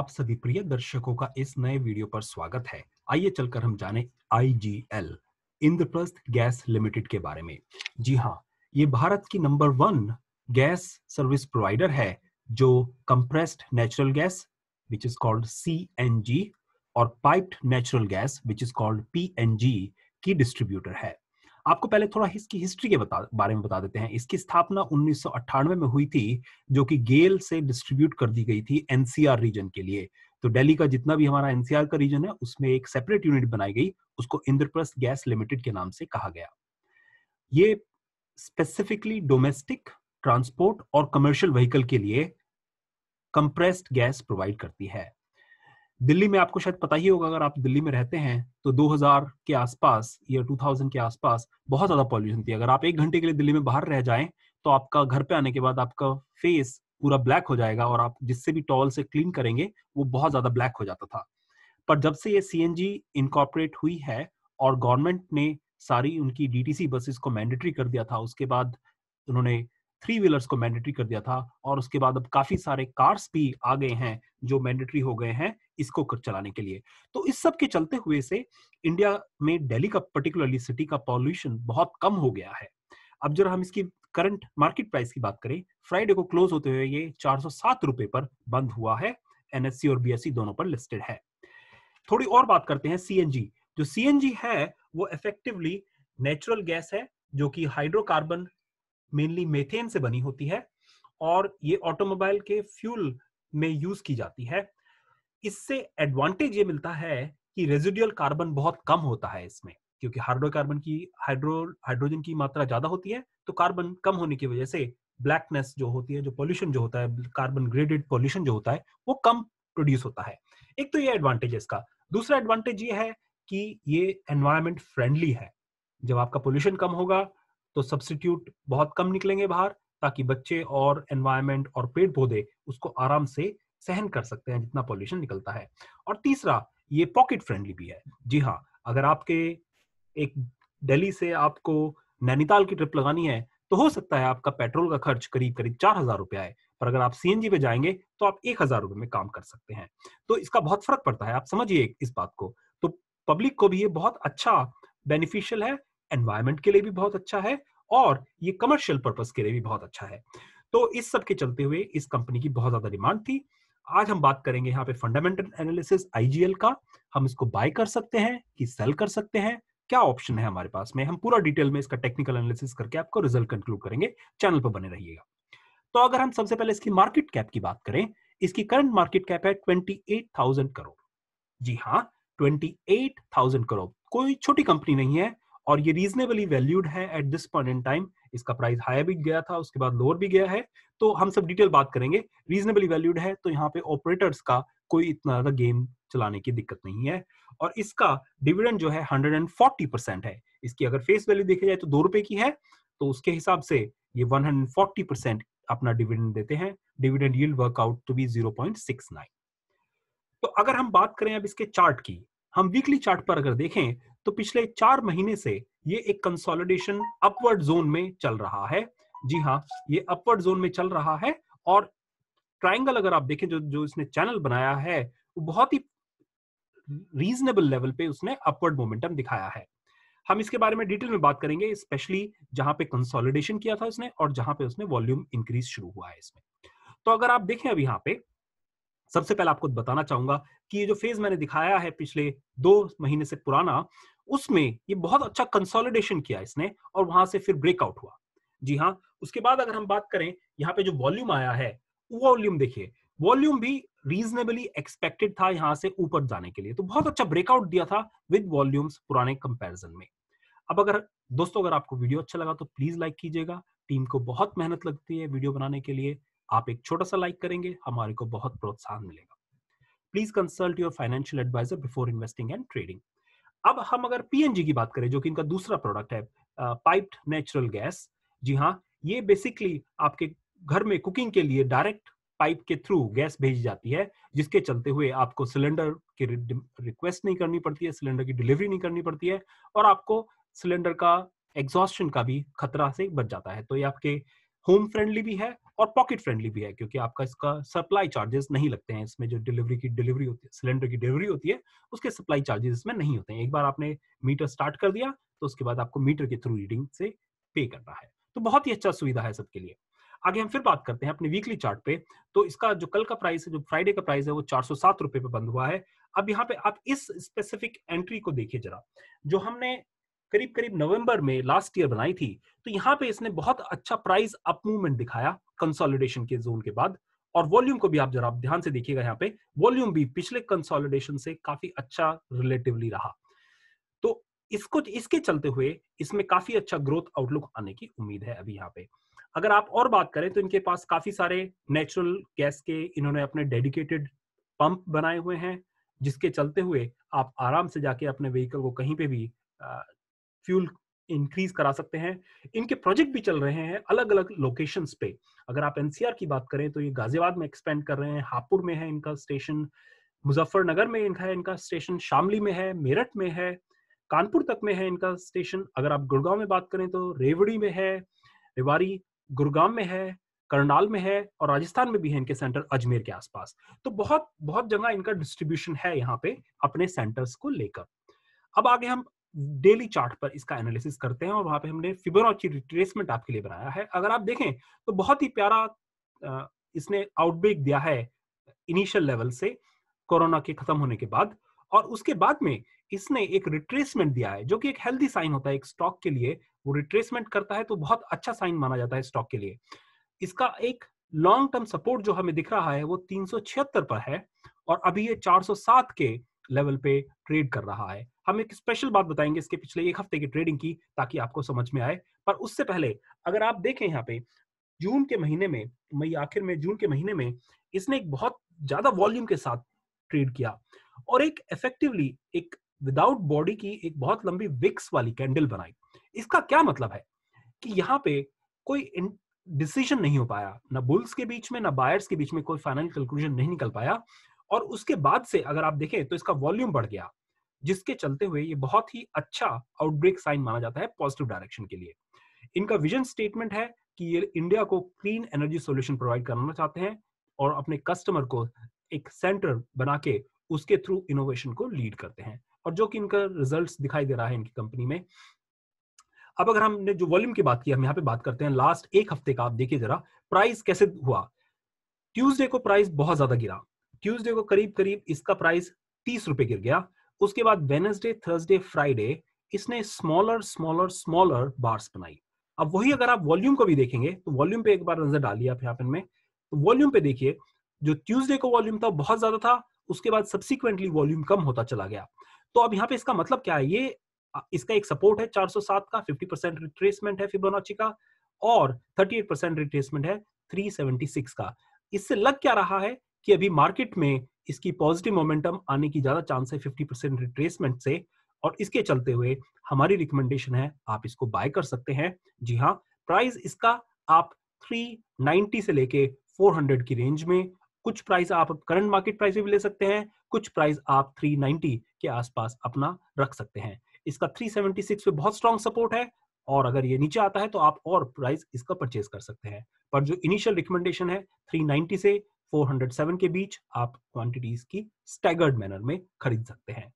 आप सभी प्रिय दर्शकों का इस नए वीडियो पर स्वागत है आइए चलकर हम जाने एल इंद्रप्रस्थ गैस लिमिटेड के बारे में जी हाँ ये भारत की number one gas service provider है जो compressed natural gas which is called C और piped natural gas which is called P की डिस्ट्रीब्यूटर है आपको पहले थोड़ा इसकी हिस्ट्री के बता, बारे में बता देते हैं इसकी स्थापना उन्नीस में हुई थी जो कि गेल से डिस्ट्रीब्यूट कर दी गई थी एनसीआर रीजन के लिए तो दिल्ली का जितना भी हमारा एनसीआर का रीजन है उसमें एक सेपरेट यूनिट बनाई गई उसको इंद्रप्रस्थ गैस लिमिटेड के नाम से कहा गया ये स्पेसिफिकली डोमेस्टिक ट्रांसपोर्ट और कमर्शियल व्हीकल के लिए कंप्रेस्ड गैस प्रोवाइड करती है दिल्ली में आपको शायद पता ही होगा अगर आप दिल्ली में रहते हैं तो 2000 के आसपास या 2000 के आसपास बहुत ज्यादा पॉल्यूशन थी अगर आप एक घंटे के लिए दिल्ली में बाहर रह जाएं तो आपका घर पे आने के बाद आपका फेस पूरा ब्लैक हो जाएगा और आप जिससे भी टॉल से क्लीन करेंगे वो बहुत ज्यादा ब्लैक हो जाता था पर जब से ये सी एन जी हुई है और गवर्नमेंट ने सारी उनकी सी बसेस को मैंडेटरी कर दिया था उसके बाद उन्होंने थ्री व्हीलर्स को मैंडेटरी कर दिया था और उसके बाद अब काफी सारे कार्स भी आ गए हैं जो मैंडेटरी हो गए हैं इसको चलाने के लिए तो इस सब के चलते हुए से इंडिया में दिल्ली का पर्टिकुलरली सिटी का पॉल्यूशन बहुत कम हो गया है अब जरा हम इसकी करंट मार्केट प्राइस की बात करें फ्राइडे को क्लोज होते हुए ये चार रुपए पर बंद हुआ है एनएससी और बीएससी दोनों पर लिस्टेड है थोड़ी और बात करते हैं सीएनजी जो सीएनजी है वो इफेक्टिवली नेचुरल गैस है जो कि हाइड्रोकार्बन मेनली मेथेन से बनी होती है और ये ऑटोमोबाइल के फ्यूल में यूज की जाती है इससे एडवांटेज ये मिलता है कि रेजिडुअल कार्बन बहुत कम होता है इसमें क्योंकि हाइड्रोकार्बन की हाइड्रो हाइड्रोजन की मात्रा ज्यादा होती है तो कार्बन कम होने की वजह से ब्लैकनेस जो होती है जो पॉल्यूशन जो होता है कार्बन ग्रेडेड पॉल्यूशन जो होता है वो कम प्रोड्यूस होता है एक तो ये एडवांटेज है इसका दूसरा एडवांटेज ये है कि ये एनवायरमेंट फ्रेंडली है जब आपका पोल्यूशन कम होगा तो सब्सटीट्यूट बहुत कम निकलेंगे बाहर ताकि बच्चे और एनवायरमेंट और पेड़ पौधे उसको आराम से सहन कर सकते हैं जितना पॉल्यूशन निकलता है और तीसरा ये पॉकेट फ्रेंडली भी है जी हाँ अगर आपके एक दिल्ली से आपको नैनीताल की ट्रिप लगानी है तो हो सकता है आपका पेट्रोल का खर्च करीब करीब चार हजार रुपया है पर अगर आप सीएनजी पे जाएंगे तो आप एक हजार रुपये में काम कर सकते हैं तो इसका बहुत फर्क पड़ता है आप समझिए इस बात को तो पब्लिक को भी ये बहुत अच्छा बेनिफिशियल है एनवायरमेंट के लिए भी बहुत अच्छा है और ये कमर्शियल पर्पज के लिए भी बहुत अच्छा है तो इस सब के चलते हुए इस कंपनी की बहुत ज्यादा डिमांड थी आज हम बात करेंगे यहाँ पे फंडामेंटल एनालिसिस आईजीएल का हम इसको बाय कर सकते हैं कि सेल कर सकते हैं क्या ऑप्शन है हमारे पास में हम पूरा डिटेल में इसका टेक्निकल एनालिसिस करके आपको रिजल्ट कंक्लूड करेंगे चैनल पर बने रहिएगा तो अगर हम सबसे पहले इसकी मार्केट कैप की बात करें इसकी करंट मार्केट कैप है ट्वेंटी एट थाउजेंड करोड़ जी हाँ ट्वेंटी करोड़ कोई छोटी कंपनी नहीं है और ये रीजनेबली वैल्यूड है at this point in time इसका प्राइस हायर भी गया था उसके बाद लोअर भी गया है तो हम सब डिटेल बात करेंगे रीजनेबली वैल्यूड है तो यहाँ पे ऑपरेटर्स का कोई इतना ज्यादा गेम चलाने की दिक्कत नहीं है और इसका डिविडेंड जो है हंड्रेड परसेंट है इसकी अगर फेस वैल्यू देखी जाए तो दो रुपए की है तो उसके हिसाब से ये वन हंड्रेड परसेंट अपना डिविडेंड देते हैं dividend yield workout to be zero तो अगर हम बात करें अब इसके चार्ट की हम वीकली चार्ट पर अगर देखें तो पिछले चार महीने से ये एक कंसोलिडेशन अपवर्ड जोन में चल रहा है जी हाँ ये अपवर्ड जोन में चल रहा है और ट्राइंगल अगर आप देखें जो जो इसने चैनल बनाया है वो बहुत ही रीजनेबल लेवल पे उसने अपवर्ड मोमेंटम दिखाया है हम इसके बारे में डिटेल में बात करेंगे स्पेशली जहां पे कंसोलिडेशन किया था उसने और जहां पे उसने वॉल्यूम इंक्रीज शुरू हुआ है इसमें तो अगर आप देखें अब यहाँ पे सबसे पहले आपको बताना चाहूंगा कि ये जो फेज मैंने दिखाया है पिछले दो महीने से पुराना उसमें ये बहुत अच्छा कंसोलिडेशन किया इसने और वहां से फिर ब्रेकआउट हुआ जी हाँ उसके बाद अगर हम बात करें यहाँ पे जो वॉल्यूम आया है वॉल्यूम देखिए वॉल्यूम भी रीजनेबली एक्सपेक्टेड था यहाँ से ऊपर जाने के लिए तो बहुत अच्छा ब्रेकआउट दिया था विद वॉल्यूम्स पुराने कंपैरिजन में अब अगर दोस्तों अगर आपको वीडियो अच्छा लगा तो प्लीज लाइक कीजिएगा टीम को बहुत मेहनत लगती है वीडियो बनाने के लिए आप एक छोटा सा लाइक करेंगे हमारे को बहुत प्रोत्साहन मिलेगा please consult your financial advisor before investing and trading अब हम अगर पीएनजी की बात करें जो कि इनका दूसरा प्रोडक्ट है पाइप्ड नेचुरल गैस जी हाँ ये बेसिकली आपके घर में कुकिंग के लिए डायरेक्ट पाइप के थ्रू गैस भेजी जाती है जिसके चलते हुए आपको सिलेंडर की रिक्वेस्ट नहीं करनी पड़ती है सिलेंडर की डिलीवरी नहीं करनी पड़ती है और आपको सिलेंडर का एग्जॉस्टन का भी खतरा से बच जाता है तो ये आपके होम फ्रेंडली भी है और पॉकेट फ्रेंडली भी है क्योंकि आपका इसका सप्लाई चार्जेस नहीं लगते हैं इसमें जो डिलीवरी की डिलीवरी होती है सिलेंडर की डिलीवरी होती है उसके सप्लाई चार्जेस इसमें नहीं होते हैं एक बार आपने मीटर स्टार्ट कर दिया तो उसके बाद आपको मीटर के थ्रू रीडिंग से पे करना है तो बहुत ही अच्छा सुविधा है सबके लिए आगे हम फिर बात करते हैं अपने वीकली चार्ट पे तो इसका जो कल का प्राइस है जो फ्राइडे का प्राइस है वो चार सौ सात रुपए पे बंद हुआ है अब यहाँ पे आप इस स्पेसिफिक एंट्री को देखिए जरा जो हमने करीब करीब नवंबर में लास्ट ईयर बनाई थी तो यहाँ पे इसने बहुत अच्छा प्राइस अप मूवमेंट दिखाया कंसोलिडेशन के जोन के बाद और वॉल्यूम को भी आप जरा ध्यान से देखिएगा यहाँ पे वॉल्यूम भी पिछले कंसोलिडेशन से काफी अच्छा रिलेटिवली रहा तो इसको इसके चलते हुए इसमें काफी अच्छा ग्रोथ आउटलुक आने की उम्मीद है अभी यहाँ पे अगर आप और बात करें तो इनके पास काफी सारे नेचुरल गैस के इन्होंने अपने डेडिकेटेड पंप बनाए हुए हैं जिसके चलते हुए आप आराम से जाके अपने व्हीकल को कहीं पे भी फ्यूल इंक्रीज करा सकते हैं इनके प्रोजेक्ट भी चल रहे हैं अलग अलग लोकेशंस पे अगर आप एनसीआर की बात करें तो ये गाजियाबाद में एक्सपेंड कर रहे हैं हापुर में है इनका स्टेशन मुजफ्फरनगर में इनका है इनका स्टेशन शामली में है मेरठ में है कानपुर तक में है इनका स्टेशन अगर आप गुड़गांव में बात करें तो रेवड़ी में है रेवाड़ी गुड़गांव में है करनाल में है और राजस्थान में भी है इनके सेंटर अजमेर के आसपास तो बहुत बहुत जगह इनका डिस्ट्रीब्यूशन है यहाँ पे अपने सेंटर्स को लेकर अब आगे हम डेली चार्ट पर इसका एनालिसिस करते हैं और वहां पे हमने फिबर और रिट्रेसमेंट आपके लिए बनाया है अगर आप देखें तो बहुत ही प्यारा इसने आउटब्रेक दिया है इनिशियल लेवल से कोरोना के खत्म होने के बाद और उसके बाद में इसने एक रिट्रेसमेंट दिया है जो कि एक हेल्दी साइन होता है एक स्टॉक के लिए वो रिट्रेसमेंट करता है तो बहुत अच्छा साइन माना जाता है स्टॉक के लिए इसका एक लॉन्ग टर्म सपोर्ट जो हमें दिख रहा है वो तीन पर है और अभी ये 407 के लेवल पे ट्रेड कर रहा है हम एक स्पेशल बात बताएंगे इसके पिछले एक हफ्ते की ट्रेडिंग की ताकि आपको समझ में आए पर उससे पहले अगर आप देखें यहाँ पे जून के महीने में मई आखिर में जून के महीने में इसने एक बहुत ज्यादा वॉल्यूम के साथ ट्रेड किया और एक इफेक्टिवली एक विदाउट बॉडी की एक बहुत लंबी विक्स वाली कैंडल बनाई इसका क्या मतलब है कि यहाँ पे कोई डिसीजन नहीं हो पाया ना बुल्स के बीच में ना बायर्स के बीच में कोई फाइनल कंक्लूजन नहीं निकल पाया और उसके बाद से अगर आप देखें तो इसका वॉल्यूम बढ़ गया जिसके चलते हुए ये बहुत ही अच्छा आउटब्रेक साइन माना जाता है पॉजिटिव डायरेक्शन के लिए इनका विजन स्टेटमेंट है कि ये इंडिया को क्लीन एनर्जी सोल्यूशन प्रोवाइड करना चाहते हैं और अपने कस्टमर को एक सेंटर बना के उसके थ्रू इनोवेशन को लीड करते हैं और जो कि इनका रिजल्ट्स दिखाई दे रहा है इनकी कंपनी में अब अगर हमने जो वॉल्यूम की बात की हम यहाँ पे बात करते हैं लास्ट एक हफ्ते का आप देखिए जरा प्राइस कैसे हुआ ट्यूसडे को प्राइस बहुत ज्यादा गिरा ट्यूजडे को करीब करीब इसका प्राइस तीस रुपए गिर गया उसके बाद वेनसडे थर्सडे फ्राइडे इसने स्मॉलर स्मॉलर स्मॉलर बार्स बनाई अब वही अगर आप वॉल्यूम को भी देखेंगे तो वॉल्यूम पे एक बार नजर डालिए आप यहाँ पे में तो वॉल्यूम पे देखिए जो ट्यूजडे को वॉल्यूम था बहुत ज्यादा था उसके बाद सब्सिक्वेंटली वॉल्यूम कम होता चला गया तो अब यहाँ पे इसका मतलब क्या है ये इसका एक सपोर्ट है 407 का 50 परसेंट रिट्रेसमेंट है फिबोनाची का और 38 परसेंट रिट्रेसमेंट है 376 का इससे लग क्या रहा है कि अभी मार्केट में इसकी पॉजिटिव मोमेंटम आने की ज्यादा चांस है फिफ्टी परसेंट रिट्रेसमेंट से और इसके चलते हुए हमारी रिकमेंडेशन है आप इसको बाय कर सकते हैं जी हाँ प्राइस इसका आप 390 से लेके 400 की रेंज में कुछ प्राइस आप करंट मार्केट प्राइस भी ले सकते हैं कुछ प्राइस आप 390 के आसपास अपना रख सकते हैं इसका 376 पे बहुत स्ट्रांग सपोर्ट है और अगर ये नीचे आता है तो आप और प्राइस इसका परचेज कर सकते हैं पर जो इनिशियल रिकमेंडेशन है 390 से 407 के बीच आप क्वांटिटीज की स्टैगर्ड मैनर में खरीद सकते हैं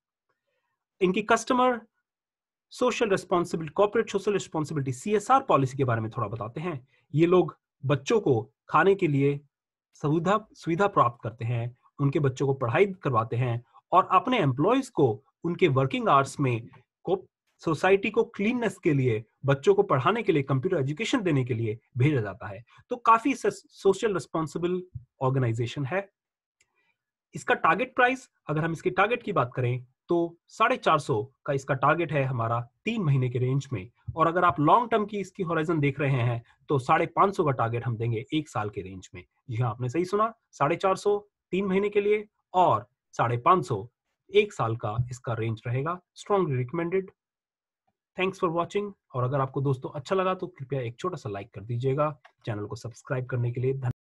इनकी customer social responsibility corporate social responsibility C policy के बारे में थोड़ा बताते हैं ये लोग बच्चों को खाने के लिए सुविधा सुविधा प्राप्त करते हैं उनके बच्चों को पढ़ाई करवाते हैं और अपने एम्प्लॉयज को उनके वर्किंग आवर्स में सोसाइटी को क्लीननेस के लिए बच्चों को पढ़ाने के लिए कंप्यूटर एजुकेशन देने के लिए भेजा जाता है तो काफी सोशल रिस्पॉन्सिबल ऑर्गेनाइजेशन है इसका टारगेट प्राइस अगर हम इसके टारगेट की बात करें तो साढ़े चार सौ का इसका टारगेट है हमारा तीन महीने के रेंज में और अगर आप लॉन्ग टर्म की इसकी होराइजन देख रहे हैं तो साढ़े पांच सौ का टारगेट हम देंगे एक साल के रेंज में जी हाँ आपने सही सुना साढ़े चार सौ तीन महीने के लिए और साढ़े पांच सौ एक साल का इसका रेंज रहेगा strongly recommended thanks for watching और अगर आपको दोस्तों अच्छा लगा तो कृपया एक छोटा सा लाइक कर दीजिएगा चैनल को सब्सक्राइब करने के लिए